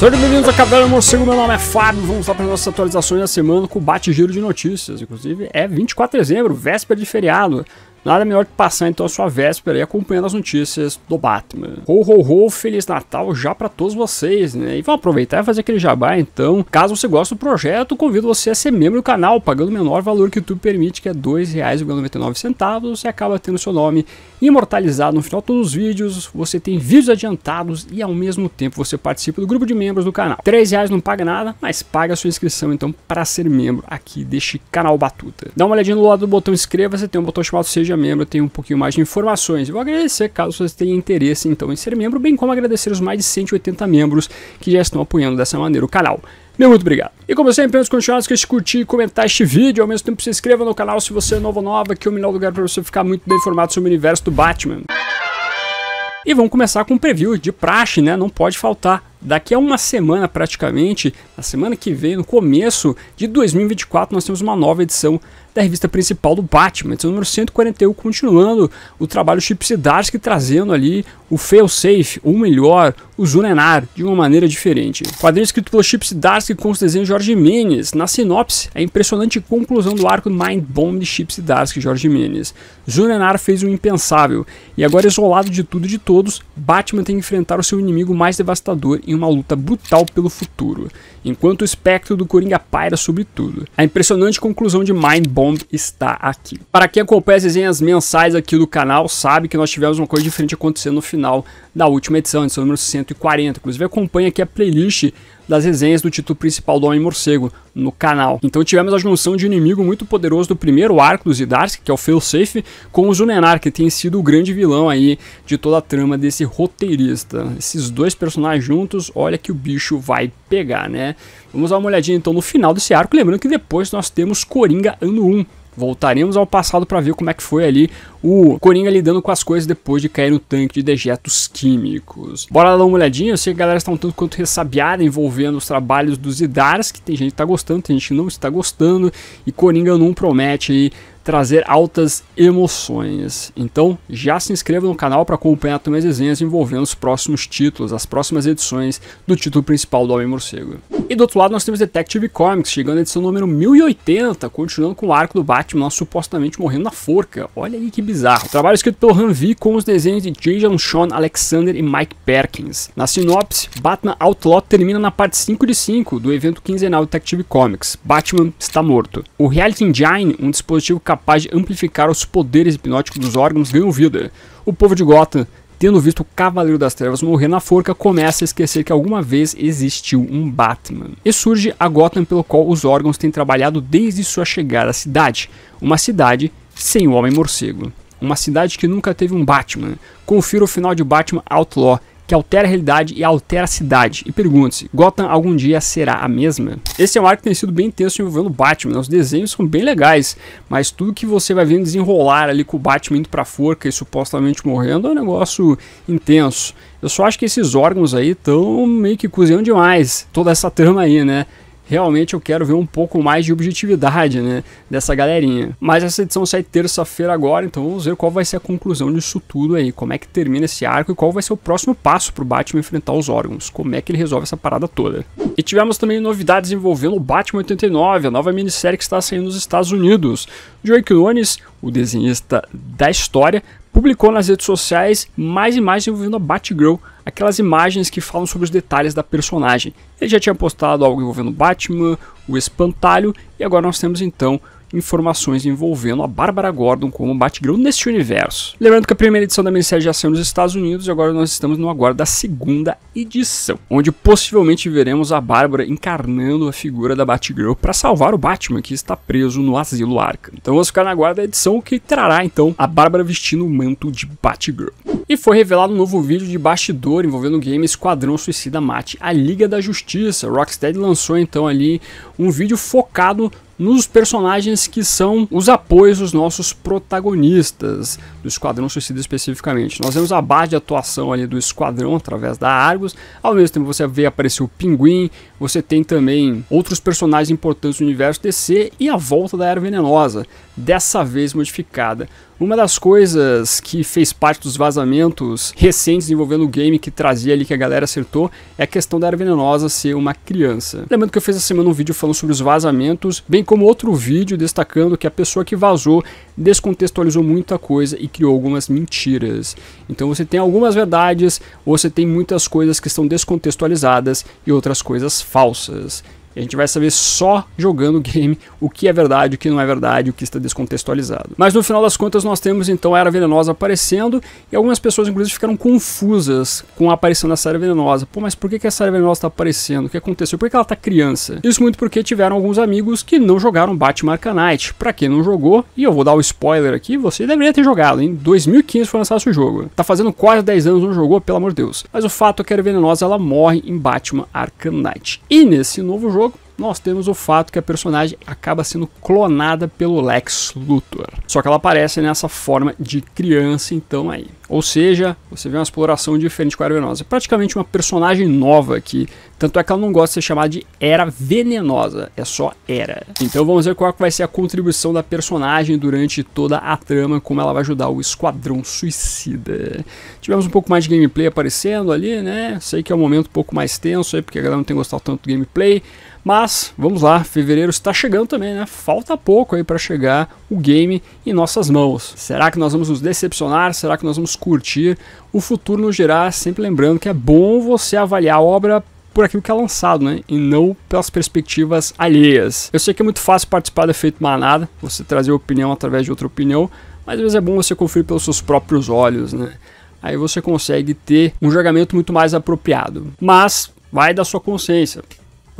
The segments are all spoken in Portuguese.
Sejam bem-vindos a Caverna Morcego, meu nome é Fábio, vamos lá para as nossas atualizações da semana com o bate-giro de notícias. Inclusive, é 24 de dezembro, véspera de feriado. Nada melhor que passar então a sua véspera aí acompanhando as notícias do Batman. Ho, ho, ho, Feliz Natal já para todos vocês, né? E vão aproveitar e fazer aquele jabá então. Caso você goste do projeto, convido você a ser membro do canal, pagando o menor valor que o YouTube permite, que é R$ 2,99. Você acaba tendo seu nome imortalizado no final de todos os vídeos, você tem vídeos adiantados e ao mesmo tempo você participa do grupo de membros do canal. R$ reais não paga nada, mas paga a sua inscrição então para ser membro aqui deste canal Batuta. Dá uma olhadinha no lado do botão inscreva, você tem um botão chamado Seja seja membro tem um pouquinho mais de informações. Eu vou agradecer caso vocês tenham interesse então em ser membro, bem como agradecer os mais de 180 membros que já estão apoiando dessa maneira o canal. Meu muito obrigado. E como sempre, antes de continuar, não esqueça de curtir e comentar este vídeo. Ao mesmo tempo, se inscreva no canal se você é novo ou nova, que é o melhor lugar para você ficar muito bem informado sobre o universo do Batman. E vamos começar com um preview de praxe, né? Não pode faltar. Daqui a uma semana praticamente, na semana que vem, no começo de 2024, nós temos uma nova edição da revista principal do Batman. Edição número 141, continuando o trabalho Chip Zdarsky trazendo ali o fail safe, ou melhor, o Zunenar, de uma maneira diferente. quadrinho escrito pelo Chip Zdarsky com os desenhos de Jorge Menes. Na sinopse, é a impressionante conclusão do arco Mind Bomb de Chip Zdarsky e Jorge Menes. Zunenar fez o impensável, e agora isolado de tudo e de todos, Batman tem que enfrentar o seu inimigo mais devastador em uma luta brutal pelo futuro enquanto o espectro do Coringa paira sobre tudo. A impressionante conclusão de Mind Bomb está aqui. Para quem acompanha as resenhas mensais aqui do canal, sabe que nós tivemos uma coisa diferente acontecendo no final da última edição, edição número 140. Inclusive acompanha aqui a playlist das resenhas do título principal do Homem Morcego no canal. Então tivemos a junção de um inimigo muito poderoso do primeiro arco do Zidarsk, que é o Failsafe, com o Zunenar, que tem sido o grande vilão aí de toda a trama desse roteirista. Esses dois personagens juntos, olha que o bicho vai pegar, né? Vamos dar uma olhadinha então no final desse arco, lembrando que depois nós temos Coringa Ano 1, Voltaremos ao passado para ver como é que foi ali o Coringa lidando com as coisas depois de cair no tanque de dejetos químicos. Bora dar uma olhadinha, eu sei que a galera está um tanto quanto ressabiada envolvendo os trabalhos dos Idars, que tem gente que está gostando, tem gente que não está gostando, e Coringa não promete aí trazer altas emoções. Então, já se inscreva no canal para acompanhar também as desenhos envolvendo os próximos títulos, as próximas edições do título principal do Homem Morcego. E do outro lado nós temos Detective Comics, chegando à edição número 1080, continuando com o arco do Batman supostamente morrendo na forca. Olha aí que bizarro. trabalho escrito pelo V com os desenhos de Jason Sean Alexander e Mike Perkins. Na sinopse, Batman Outlaw termina na parte 5 de 5 do evento quinzenal Detective Comics. Batman está morto. O Reality Engine, um dispositivo capaz capaz de amplificar os poderes hipnóticos dos órgãos ganham vida. O povo de Gotham, tendo visto o Cavaleiro das Trevas morrer na forca, começa a esquecer que alguma vez existiu um Batman. E surge a Gotham pelo qual os órgãos têm trabalhado desde sua chegada à cidade, uma cidade sem o Homem-Morcego. Uma cidade que nunca teve um Batman. Confira o final de Batman Outlaw, que altera a realidade e altera a cidade. E pergunte-se, Gotham algum dia será a mesma? Esse é um arco que tem sido bem intenso envolvendo Batman. Né? Os desenhos são bem legais, mas tudo que você vai vendo desenrolar ali com o Batman indo pra forca e supostamente morrendo é um negócio intenso. Eu só acho que esses órgãos aí estão meio que cozinhando demais toda essa trama aí, né? realmente eu quero ver um pouco mais de objetividade, né, dessa galerinha. Mas essa edição sai terça-feira agora, então vamos ver qual vai ser a conclusão disso tudo aí, como é que termina esse arco e qual vai ser o próximo passo pro Batman enfrentar os órgãos, como é que ele resolve essa parada toda. E tivemos também novidades envolvendo o Batman 89, a nova minissérie que está saindo nos Estados Unidos. Joey Quinones, o desenhista da história, publicou nas redes sociais mais e mais envolvendo a Batgirl, aquelas imagens que falam sobre os detalhes da personagem. Ele já tinha postado algo envolvendo Batman, o Espantalho, e agora nós temos então informações envolvendo a Bárbara Gordon como Batgirl neste universo. Lembrando que a primeira edição da minissérie já saiu nos Estados Unidos e agora nós estamos no aguardo da segunda edição, onde possivelmente veremos a Bárbara encarnando a figura da Batgirl para salvar o Batman que está preso no asilo Arkham. Então vamos ficar na guarda da edição que trará então a Bárbara vestindo o manto de Batgirl. E foi revelado um novo vídeo de bastidor envolvendo o game Esquadrão Suicida Mate a Liga da Justiça. Rocksteady lançou então ali um vídeo focado nos personagens que são os apoios dos nossos protagonistas do Esquadrão Suicida especificamente. Nós vemos a base de atuação ali do Esquadrão através da Argos, ao mesmo tempo você vê aparecer o Pinguim, você tem também outros personagens importantes do universo DC e a volta da Era Venenosa dessa vez modificada. Uma das coisas que fez parte dos vazamentos recentes envolvendo o game que trazia ali que a galera acertou é a questão da era venenosa ser uma criança. Lembrando que eu fiz essa semana um vídeo falando sobre os vazamentos, bem como outro vídeo destacando que a pessoa que vazou descontextualizou muita coisa e criou algumas mentiras. Então você tem algumas verdades, ou você tem muitas coisas que estão descontextualizadas e outras coisas falsas a gente vai saber só jogando o game o que é verdade, o que não é verdade, o que está descontextualizado. Mas no final das contas nós temos então a Era Venenosa aparecendo e algumas pessoas inclusive ficaram confusas com a aparição dessa Era Venenosa. Pô, mas por que, que essa Era Venenosa está aparecendo? O que aconteceu? Por que ela está criança? Isso muito porque tiveram alguns amigos que não jogaram Batman Arcanite. Pra quem não jogou, e eu vou dar o um spoiler aqui, você deveria ter jogado. Em 2015 foi lançado esse jogo. Tá fazendo quase 10 anos não jogou, pelo amor de Deus. Mas o fato é que a Era Venenosa ela morre em Batman Arcanite. E nesse novo jogo jogo, nós temos o fato que a personagem acaba sendo clonada pelo Lex Luthor. Só que ela aparece nessa forma de criança, então aí. Ou seja, você vê uma exploração diferente com a Era Venenosa. É praticamente uma personagem nova que, tanto é que ela não gosta de ser chamada de Era Venenosa, é só Era. Então vamos ver qual vai ser a contribuição da personagem durante toda a trama, como ela vai ajudar o Esquadrão Suicida. Tivemos um pouco mais de gameplay aparecendo ali, né? Sei que é um momento um pouco mais tenso aí, porque a galera não tem gostado tanto do gameplay, mas vamos lá, fevereiro está chegando também, né? Falta pouco aí para chegar o game em nossas mãos. Será que nós vamos nos decepcionar? Será que nós vamos curtir? O futuro nos gerar? sempre lembrando que é bom você avaliar a obra por aquilo que é lançado, né? E não pelas perspectivas alheias. Eu sei que é muito fácil participar do efeito manada, você trazer opinião através de outra opinião, mas às vezes é bom você conferir pelos seus próprios olhos, né? Aí você consegue ter um julgamento muito mais apropriado. Mas vai da sua consciência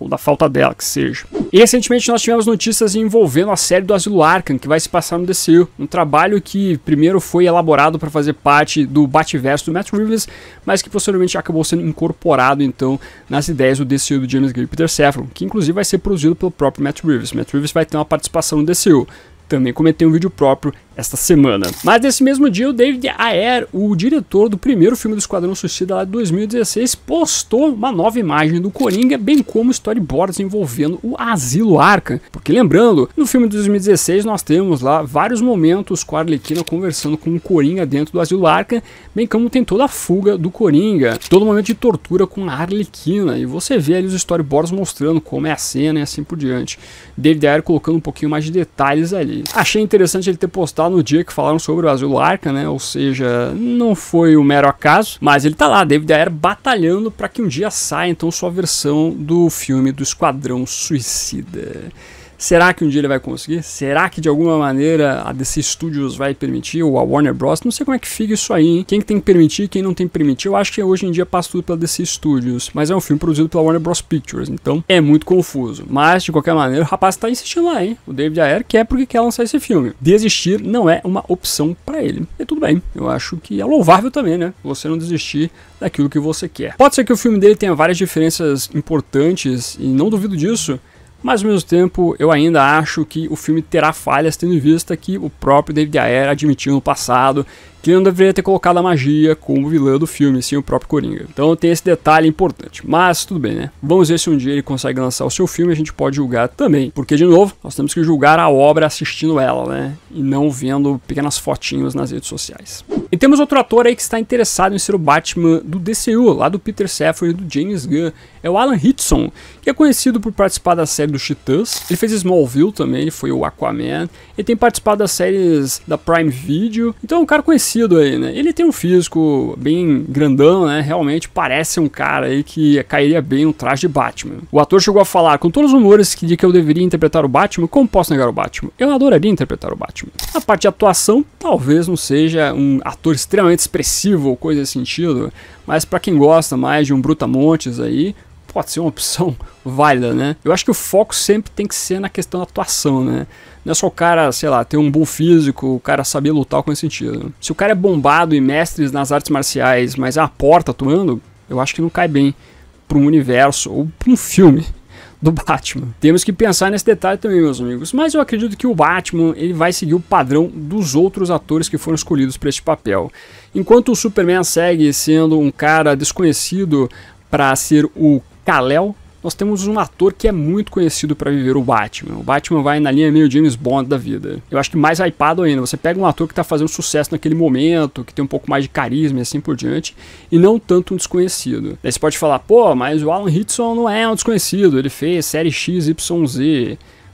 ou da falta dela, que seja. E recentemente nós tivemos notícias envolvendo a série do Asilo Arkham, que vai se passar no DCU, um trabalho que primeiro foi elaborado para fazer parte do Bativerso do Matt Reeves, mas que posteriormente acabou sendo incorporado então nas ideias do DCU do James Gray e Peter Safran, que inclusive vai ser produzido pelo próprio Matt Reeves. Matt Reeves vai ter uma participação no DCU. Também comentei um vídeo próprio esta semana. Mas nesse mesmo dia, o David Ayer, o diretor do primeiro filme do Esquadrão Suicida lá de 2016, postou uma nova imagem do Coringa, bem como storyboards envolvendo o Asilo Arca. Porque lembrando, no filme de 2016 nós temos lá vários momentos com a Arlequina conversando com o Coringa dentro do Asilo Arca, bem como tem toda a fuga do Coringa, todo momento de tortura com a Arlequina, e você vê ali os storyboards mostrando como é a cena e assim por diante. David Ayer colocando um pouquinho mais de detalhes ali. Achei interessante ele ter postado no dia que falaram sobre o Azul Arca, né? Ou seja, não foi um mero acaso, mas ele tá lá, David Ayer batalhando para que um dia saia então sua versão do filme do Esquadrão Suicida. Será que um dia ele vai conseguir? Será que de alguma maneira a DC Studios vai permitir ou a Warner Bros? Não sei como é que fica isso aí, hein? Quem tem que permitir, quem não tem que permitir. Eu acho que hoje em dia passa tudo pela DC Studios, mas é um filme produzido pela Warner Bros Pictures, então é muito confuso. Mas de qualquer maneira, o rapaz tá insistindo lá, hein? O David Ayer quer porque quer lançar esse filme. Desistir não é uma opção para ele. E tudo bem. Eu acho que é louvável também, né? Você não desistir daquilo que você quer. Pode ser que o filme dele tenha várias diferenças importantes e não duvido disso mas ao mesmo tempo, eu ainda acho que o filme terá falhas, tendo em vista que o próprio David Ayer admitiu no passado que não deveria ter colocado a magia como vilã do filme, sim o próprio Coringa. Então tem esse detalhe importante. Mas tudo bem, né? Vamos ver se um dia ele consegue lançar o seu filme e a gente pode julgar também. Porque, de novo, nós temos que julgar a obra assistindo ela, né? E não vendo pequenas fotinhas nas redes sociais. E temos outro ator aí que está interessado em ser o Batman do DCU, lá do Peter Safran e do James Gunn. É o Alan Hitson, que é conhecido por participar da série dos Titãs. Ele fez Smallville também, ele foi o Aquaman. Ele tem participado das séries da Prime Video. Então é um cara conhecido aí, né? Ele tem um físico bem grandão, né? Realmente parece um cara aí que cairia bem um traje de Batman. O ator chegou a falar com todos os rumores de que eu deveria interpretar o Batman, como posso negar o Batman? Eu adoraria interpretar o Batman. A parte de atuação, talvez não seja um ator extremamente expressivo ou coisa nesse sentido, mas para quem gosta mais de um Brutamontes aí, pode ser uma opção válida, né? Eu acho que o foco sempre tem que ser na questão da atuação, né? Não é só o cara, sei lá, ter um bom físico, o cara saber lutar com esse sentido. Né? Se o cara é bombado e mestres nas artes marciais, mas é a porta atuando, eu acho que não cai bem para um universo ou para um filme do Batman. Temos que pensar nesse detalhe também, meus amigos. Mas eu acredito que o Batman ele vai seguir o padrão dos outros atores que foram escolhidos para este papel. Enquanto o Superman segue sendo um cara desconhecido para ser o Kal-El, nós temos um ator que é muito conhecido para viver o Batman. O Batman vai na linha meio James Bond da vida. Eu acho que mais hypado ainda, você pega um ator que tá fazendo sucesso naquele momento, que tem um pouco mais de carisma e assim por diante, e não tanto um desconhecido. aí você pode falar, pô, mas o Alan Hitson não é um desconhecido, ele fez série XYZ.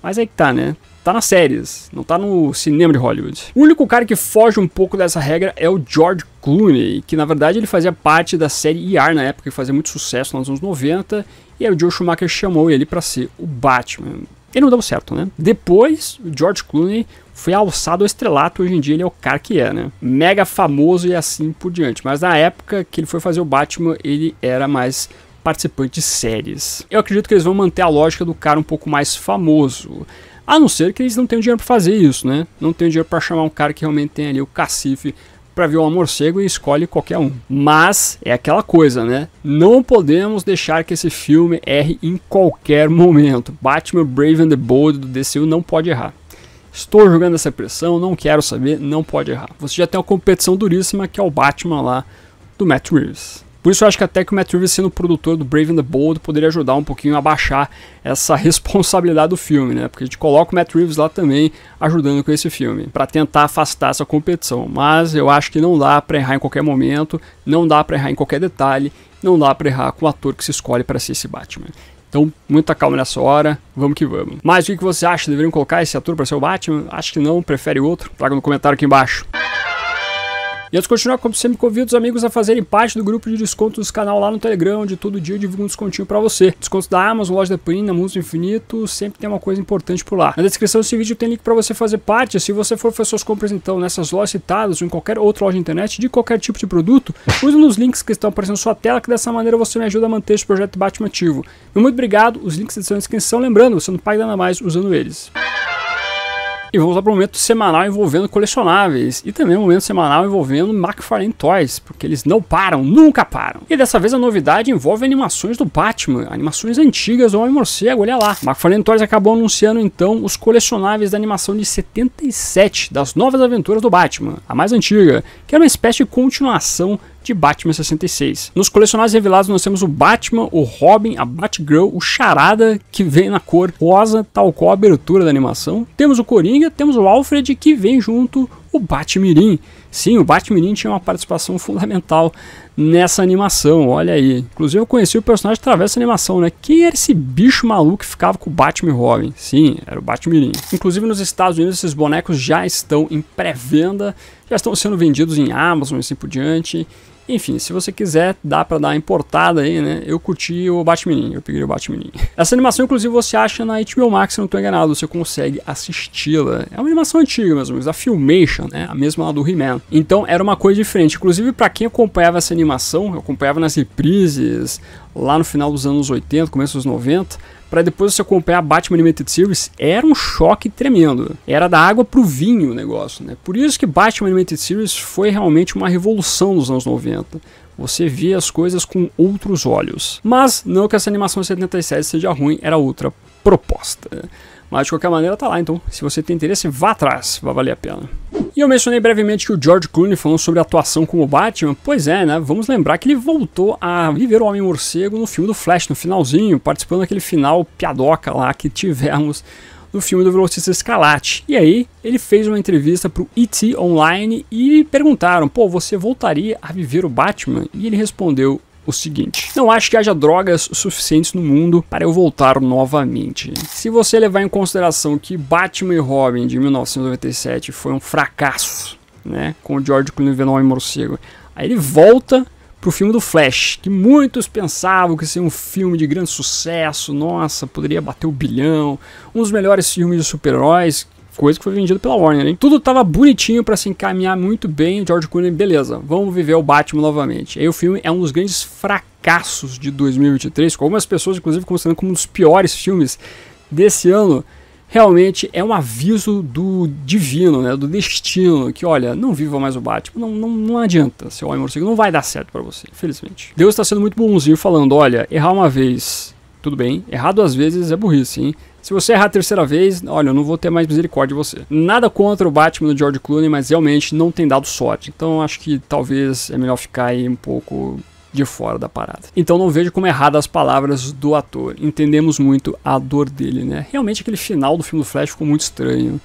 Mas aí que tá, né? tá nas séries, não tá no cinema de Hollywood. O único cara que foge um pouco dessa regra é o George Clooney, que na verdade ele fazia parte da série ER na época, que fazia muito sucesso nos anos 90, e aí o Joe Schumacher chamou ele para ser o Batman. Ele não deu certo, né? Depois, o George Clooney foi alçado ao estrelato, hoje em dia ele é o cara que é, né? Mega famoso e assim por diante. Mas na época que ele foi fazer o Batman, ele era mais participante de séries. Eu acredito que eles vão manter a lógica do cara um pouco mais famoso. A não ser que eles não tenham dinheiro para fazer isso, né? Não tenham dinheiro para chamar um cara que realmente tem ali o cacife para ver um morcego e escolhe qualquer um. Mas é aquela coisa, né? Não podemos deixar que esse filme erre em qualquer momento. Batman Brave and the Bold do DCU não pode errar. Estou jogando essa pressão, não quero saber, não pode errar. Você já tem uma competição duríssima que é o Batman lá do Matt Reeves. Por isso eu acho que até que o Matt Reeves sendo produtor do Brave and the Bold poderia ajudar um pouquinho a baixar essa responsabilidade do filme, né? Porque a gente coloca o Matt Reeves lá também ajudando com esse filme, para tentar afastar essa competição. Mas eu acho que não dá para errar em qualquer momento, não dá para errar em qualquer detalhe, não dá para errar com o ator que se escolhe para ser esse Batman. Então, muita calma nessa hora, vamos que vamos. Mas o que você acha? Deveriam colocar esse ator para ser o Batman? Acho que não, prefere outro? Traga no comentário aqui embaixo. E antes de continuar, como sempre, convido os amigos a fazerem parte do grupo de descontos do canal lá no Telegram, onde todo dia eu divulgo um descontinho para você. Descontos da Amazon, loja da Purina, Mundo Infinito, sempre tem uma coisa importante por lá. Na descrição desse vídeo tem link para você fazer parte. Se você for fazer suas compras então nessas lojas citadas ou em qualquer outra loja de internet de qualquer tipo de produto, use nos links que estão aparecendo na sua tela, que dessa maneira você me ajuda a manter este projeto Batman ativo. Muito obrigado, os links estão na descrição, lembrando, você não paga nada mais usando eles. E vamos lá para um momento semanal envolvendo colecionáveis e também um momento semanal envolvendo McFarlane Toys, porque eles não param, nunca param. E dessa vez a novidade envolve animações do Batman, animações antigas do Homem-Morcego, olha lá. McFarlane Toys acabou anunciando então os colecionáveis da animação de 77 das Novas Aventuras do Batman, a mais antiga, que era uma espécie de continuação de Batman 66. Nos colecionais revelados nós temos o Batman, o Robin, a Batgirl, o Charada, que vem na cor rosa, tal qual a abertura da animação. Temos o Coringa, temos o Alfred, que vem junto o Batmirim. Sim, o Batmirim tinha uma participação fundamental nessa animação, olha aí. Inclusive eu conheci o personagem através dessa animação, né? Quem era esse bicho maluco que ficava com o Batman Robin? Sim, era o Batmirim. Inclusive nos Estados Unidos esses bonecos já estão em pré-venda já estão sendo vendidos em Amazon e assim por diante. Enfim, se você quiser, dá para dar importada aí, né? Eu curti o Batman, eu peguei o Batman. Essa animação, inclusive, você acha na HBO Max, se não estou enganado, você consegue assisti-la. É uma animação antiga, mesmo amigos, a Filmation, né? A mesma lá do He-Man. Então era uma coisa diferente. Inclusive, para quem acompanhava essa animação, acompanhava nas reprises lá no final dos anos 80, começo dos 90 para depois você acompanhar Batman Animated Series, era um choque tremendo. Era da água pro vinho o negócio, né? Por isso que Batman Animated Series foi realmente uma revolução nos anos 90. Você via as coisas com outros olhos. Mas não que essa animação de 77 seja ruim, era outra proposta. Mas de qualquer maneira tá lá, então se você tem interesse, vá atrás, vai valer a pena. E eu mencionei brevemente que o George Clooney falou sobre a atuação como Batman. Pois é, né? Vamos lembrar que ele voltou a viver o Homem-Morcego no filme do Flash, no finalzinho, participando daquele final piadoca lá que tivemos no filme do Velocista Escalate. E aí, ele fez uma entrevista pro ET Online e perguntaram: pô, você voltaria a viver o Batman? E ele respondeu: o seguinte: não acho que haja drogas suficientes no mundo para eu voltar novamente. Se você levar em consideração que Batman e Robin de 1997 foi um fracasso, né, com o George Clooney Venom e Morcego, aí ele volta pro filme do Flash, que muitos pensavam que seria um filme de grande sucesso, nossa, poderia bater o bilhão, um dos melhores filmes de super-heróis coisa que foi vendida pela Warner, hein? Tudo tava bonitinho para se encaminhar muito bem. George Clooney, beleza, vamos viver o Batman novamente. E aí o filme é um dos grandes fracassos de 2023, com algumas pessoas, inclusive, considerando como um dos piores filmes desse ano realmente é um aviso do divino, né, do destino, que olha, não viva mais o Batman, não, não, não adianta, seu homem morcego, não vai dar certo para você, infelizmente. Deus está sendo muito bonzinho falando, olha, errar uma vez, tudo bem, errar duas vezes é burrice, hein? Se você errar a terceira vez, olha, eu não vou ter mais misericórdia de você. Nada contra o Batman do George Clooney, mas realmente não tem dado sorte. Então acho que talvez é melhor ficar aí um pouco de fora da parada. Então não vejo como errar as palavras do ator. Entendemos muito a dor dele, né? Realmente aquele final do filme do Flash ficou muito estranho.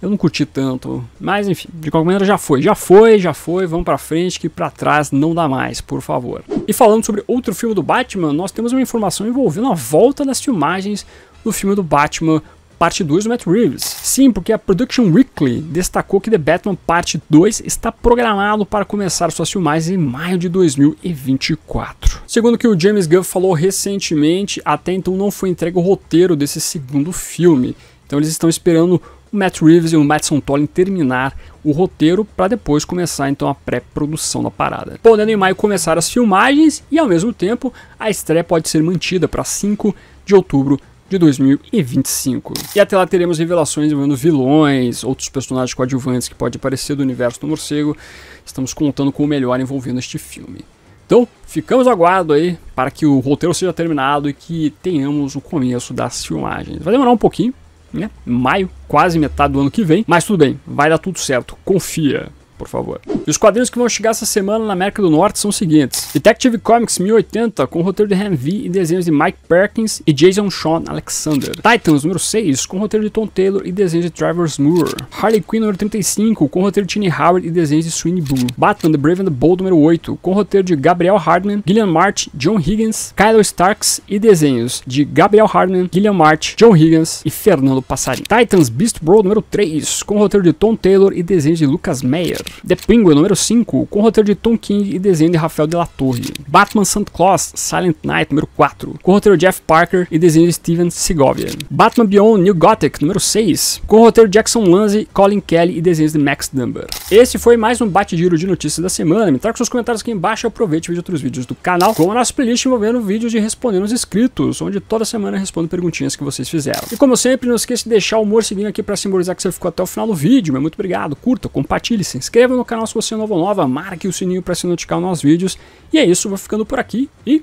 Eu não curti tanto, mas enfim, de qualquer maneira já foi, já foi, já foi, vamos para frente que para trás não dá mais, por favor. E falando sobre outro filme do Batman, nós temos uma informação envolvendo a volta das filmagens no filme do Batman Parte 2 do Matt Reeves. Sim, porque a Production Weekly destacou que The Batman Parte 2 está programado para começar suas filmagens em maio de 2024. Segundo que o James Gunn falou recentemente, até então não foi entregue o roteiro desse segundo filme. Então eles estão esperando o Matt Reeves e o Madison Tolling terminar o roteiro para depois começar então a pré-produção da parada. Podendo em maio começar as filmagens e ao mesmo tempo a estreia pode ser mantida para 5 de outubro de 2025. E até lá teremos revelações envolvendo vilões, outros personagens coadjuvantes que podem aparecer do universo do morcego. Estamos contando com o melhor envolvendo este filme. Então, ficamos aguardo aí para que o roteiro seja terminado e que tenhamos o começo das filmagens. Vai demorar um pouquinho, né? Maio, quase metade do ano que vem, mas tudo bem, vai dar tudo certo, confia por favor. E os quadrinhos que vão chegar essa semana na América do Norte são os seguintes: Detective Comics 1080, com roteiro de Han V e desenhos de Mike Perkins e Jason Sean Alexander. Titans número 6, com roteiro de Tom Taylor e desenhos de Travers Moore. Harley Quinn número 35, com roteiro de Tini Howard e desenhos de Sweeney Blue. Batman The Brave and the Bold número 8, com roteiro de Gabriel Hardman, Gillian March, John Higgins, Kylo Starks e desenhos de Gabriel Hardman, Gillian March, John Higgins e Fernando Passarin. Titans Beast Bro número 3, com roteiro de Tom Taylor e desenhos de Lucas Meyer. The Penguin, número 5, com roteiro de Tom King e desenho de Rafael de la Torre. Batman Santa Claus, Silent Night, número 4, com roteiro de Jeff Parker e desenho de Steven Segovia. Batman Beyond New Gothic, número 6, com roteiro de Jackson Lanzi, Colin Kelly e desenhos de Max Dunbar. Esse foi mais um bate-giro de notícias da semana. Me traga seus comentários aqui embaixo e aproveite e veja outros vídeos do canal, como a nossa playlist envolvendo vídeos de respondendo os inscritos, onde toda semana respondo perguntinhas que vocês fizeram. E como sempre, não esqueça de deixar o morceguinho aqui para simbolizar que você ficou até o final do vídeo. muito obrigado, curta, compartilhe, se inscreva inscreva no canal se você é novo ou nova, marque o sininho para se notificar nos nossos vídeos. E é isso, vou ficando por aqui e